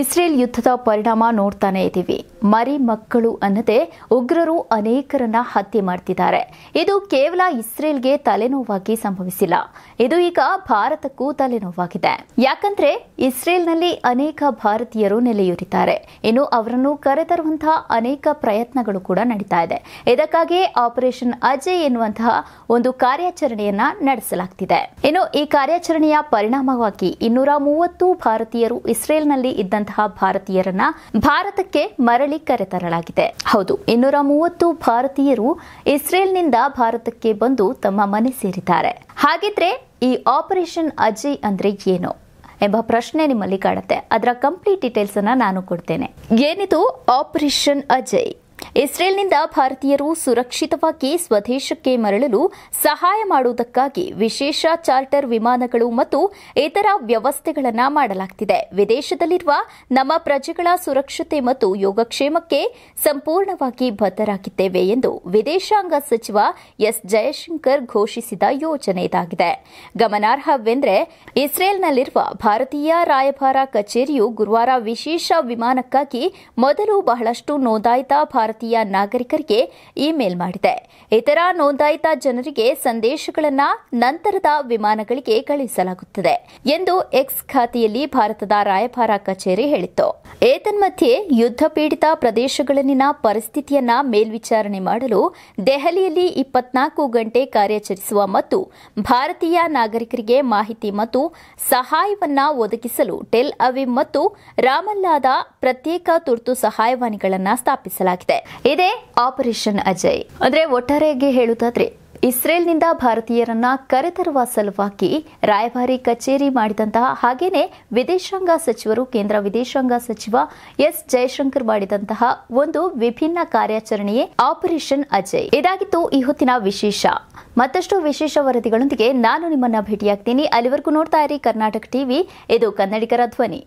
Israel ಯುದ್ಧದ ಪರಿಣಾಮ ನೋಡ್ತಾನೆ ಇದ್ದೀವಿ ಮರಿ ಮಕ್ಕಳು ಅನ್ನದೆ ಉಗ್ರರು ಅನೇಕರನ್ನ ಹತ್ಯೆ ಮಾಡ್ತಿದ್ದಾರೆ ಇದು ಕೇವಲ ಇಸ್ರೇಲ್ಗೆ ತಲೆನೋವಾಗಿ ಸಂಭವಿಸಿಲ್ಲ ಇದು ಈಗ ಭಾರತಕ್ಕೂ ತಲೆನೋವಾಗಿದೆ ಯಾಕಂದ್ರೆ ಇಸ್ರೇಲ್ನಲ್ಲಿ ಅನೇಕ ಭಾರತೀಯರು ನೆಲೆಯೂರಿದ್ದಾರೆ ಇನ್ನು ಅವರನ್ನು ಕರೆತರುವಂತಹ ಅನೇಕ ಪ್ರಯತ್ನಗಳು ಕೂಡ ನಡೀತಾ ಇದೆ ಇದಕ್ಕಾಗಿಯೇ ಆಪರೇಷನ್ ಅಜಯ್ ಎನ್ನುವಂತಹ ಒಂದು ಕಾರ್ಯಾಚರಣೆಯನ್ನ ನಡೆಸಲಾಗ್ತಿದೆ ಇನ್ನು ಈ ಕಾರ್ಯಾಚರಣೆಯ ಪರಿಣಾಮವಾಗಿ ಇನ್ನೂರ ಮೂವತ್ತು ಭಾರತೀಯರು ಇಸ್ರೇಲ್ನಲ್ಲಿ ಇದ್ದ ಭಾರತೀಯರನ್ನ ಭಾರತಕ್ಕೆ ಮರಳಿ ಕರೆತರಲಾಗಿದೆ ಹೌದು ಇನ್ನೂರ ಮೂವತ್ತು ಭಾರತೀಯರು ಇಸ್ರೇಲ್ನಿಂದ ಭಾರತಕ್ಕೆ ಬಂದು ತಮ್ಮ ಮನೆ ಸೇರಿದ್ದಾರೆ ಹಾಗಿದ್ರೆ ಈ ಆಪರೇಷನ್ ಅಜಯ್ ಅಂದ್ರೆ ಏನು ಎಂಬ ಪ್ರಶ್ನೆ ನಿಮ್ಮಲ್ಲಿ ಕಾಡುತ್ತೆ ಅದರ ಕಂಪ್ಲೀಟ್ ಡೀಟೇಲ್ಸ್ ಅನ್ನ ನಾನು ಕೊಡ್ತೇನೆ ಏನಿದು ಆಪರೇಷನ್ ಅಜಯ್ ಇಸ್ರೇಲ್ನಿಂದ ಭಾರತೀಯರು ಸುರಕ್ಷಿತವಾಗಿ ಸ್ವದೇಶಕ್ಕೆ ಮರಳಲು ಸಹಾಯ ಮಾಡುವುದಕ್ಕಾಗಿ ವಿಶೇಷ ಚಾರ್ಟರ್ ವಿಮಾನಗಳು ಮತ್ತು ಇತರ ವ್ಯವಸ್ಥೆಗಳನ್ನು ಮಾಡಲಾಗುತ್ತಿದೆ ವಿದೇಶದಲ್ಲಿರುವ ನಮ್ಮ ಪ್ರಜೆಗಳ ಸುರಕ್ಷತೆ ಮತ್ತು ಯೋಗಕ್ಷೇಮಕ್ಕೆ ಸಂಪೂರ್ಣವಾಗಿ ಬದ್ಧರಾಗಿದ್ದೇವೆ ಎಂದು ವಿದೇಶಾಂಗ ಸಚಿವ ಎಸ್ ಜಯಶಂಕರ್ ಘೋಷಿಸಿದ ಯೋಜನೆ ಇದಾಗಿದೆ ಗಮನಾರ್ಹವೆಂದರೆ ಇಸ್ರೇಲ್ನಲ್ಲಿರುವ ಭಾರತೀಯ ರಾಯಭಾರ ಕಚೇರಿಯು ಗುರುವಾರ ವಿಶೇಷ ವಿಮಾನಕ್ಕಾಗಿ ಮೊದಲು ಬಹಳಷ್ಟು ನೋಂದಾಯಿತ ಭಾರತ ಭಾರತೀಯ ನಾಗರಿಕರಿಗೆ ಇಮೇಲ್ ಮಾಡಿದೆ ಇತರ ನೋಂದಾಯಿತ ಜನರಿಗೆ ಸಂದೇಶಗಳನ್ನು ನಂತರದ ವಿಮಾನಗಳಿಗೆ ಕಳುಹಿಸಲಾಗುತ್ತದೆ ಎಂದು ಎಕ್ಸ್ ಖಾತೆಯಲ್ಲಿ ಭಾರತದ ರಾಯಭಾರ ಕಚೇರಿ ಹೇಳಿತ್ತು ಏತನ್ಮಧ್ಯೆ ಯುದ್ಧ ಪೀಡಿತ ಪ್ರದೇಶಗಳಲ್ಲಿನ ಪರಿಸ್ಥಿತಿಯನ್ನ ಮೇಲ್ವಿಚಾರಣೆ ಮಾಡಲು ದೆಹಲಿಯಲ್ಲಿ ಇಪ್ಪತ್ನಾಲ್ಕು ಗಂಟೆ ಕಾರ್ಯಾಚರಿಸುವ ಮತ್ತು ಭಾರತೀಯ ನಾಗರಿಕರಿಗೆ ಮಾಹಿತಿ ಮತ್ತು ಸಹಾಯವನ್ನ ಒದಗಿಸಲು ಟೆಲ್ ಅವಿಮ್ ಮತ್ತು ರಾಮಲ್ಲಾದ ಪ್ರತ್ಯೇಕ ತುರ್ತು ಸಹಾಯವಾಣಿಗಳನ್ನು ಸ್ಥಾಪಿಸಲಾಗಿದೆ ಇದೇ ಆಪರೇಷನ್ ಅಜಯ್ ಅಂದರೆ ಒಟ್ಟಾರೆಯಾಗಿ ಹೇಳುವುದಾದ್ರೆ ಇಸ್ರೇಲ್ನಿಂದ ಭಾರತೀಯರನ್ನ ಕರೆತರುವ ಸಲುವಾಗಿ ರಾಯಭಾರಿ ಕಚೇರಿ ಮಾಡಿದಂತಹ ಹಾಗೇನೆ ವಿದೇಶಾಂಗ ಸಚಿವರು ಕೇಂದ್ರ ವಿದೇಶಾಂಗ ಸಚಿವ ಎಸ್ ಜಯಶಂಕರ್ ಮಾಡಿದಂತಹ ಒಂದು ವಿಭಿನ್ನ ಕಾರ್ಯಾಚರಣೆಯೇ ಆಪರೇಷನ್ ಅಜಯ್ ಇದಾಗಿತ್ತು ಈ ಹೊತ್ತಿನ ವಿಶೇಷ ಮತ್ತಷ್ಟು ವಿಶೇಷ ವರದಿಗಳೊಂದಿಗೆ ನಾನು ನಿಮ್ಮನ್ನ ಭೇಟಿಯಾಗ್ತೀನಿ ಅಲ್ಲಿವರೆಗೂ ನೋಡ್ತಾ ಇರಿ ಕರ್ನಾಟಕ ಟಿವಿ ಇದು ಕನ್ನಡಿಗರ ಧ್ವನಿ